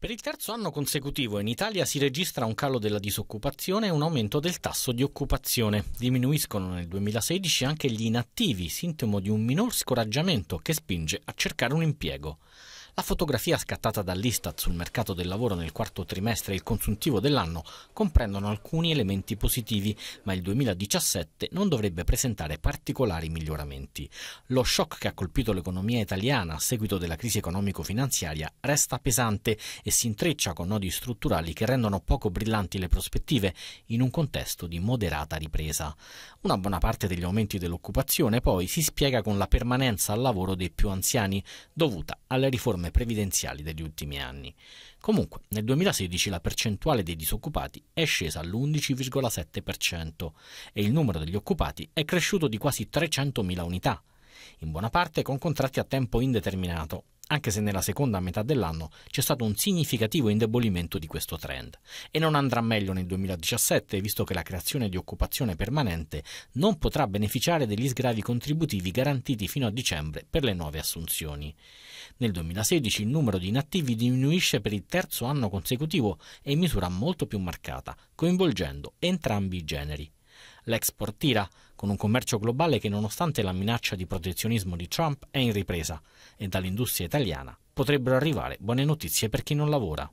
Per il terzo anno consecutivo in Italia si registra un calo della disoccupazione e un aumento del tasso di occupazione. Diminuiscono nel 2016 anche gli inattivi, sintomo di un minor scoraggiamento che spinge a cercare un impiego. La fotografia scattata dall'Istat sul mercato del lavoro nel quarto trimestre e il consuntivo dell'anno comprendono alcuni elementi positivi, ma il 2017 non dovrebbe presentare particolari miglioramenti. Lo shock che ha colpito l'economia italiana a seguito della crisi economico-finanziaria resta pesante e si intreccia con nodi strutturali che rendono poco brillanti le prospettive in un contesto di moderata ripresa. Una buona parte degli aumenti dell'occupazione poi si spiega con la permanenza al lavoro dei più anziani dovuta alle riforme riforme previdenziali degli ultimi anni. Comunque, nel 2016 la percentuale dei disoccupati è scesa all'11,7% e il numero degli occupati è cresciuto di quasi 300.000 unità, in buona parte con contratti a tempo indeterminato, anche se nella seconda metà dell'anno c'è stato un significativo indebolimento di questo trend. E non andrà meglio nel 2017, visto che la creazione di occupazione permanente non potrà beneficiare degli sgravi contributivi garantiti fino a dicembre per le nuove assunzioni. Nel 2016 il numero di inattivi diminuisce per il terzo anno consecutivo e in misura molto più marcata, coinvolgendo entrambi i generi l'export tira, con un commercio globale che nonostante la minaccia di protezionismo di Trump è in ripresa e dall'industria italiana potrebbero arrivare buone notizie per chi non lavora.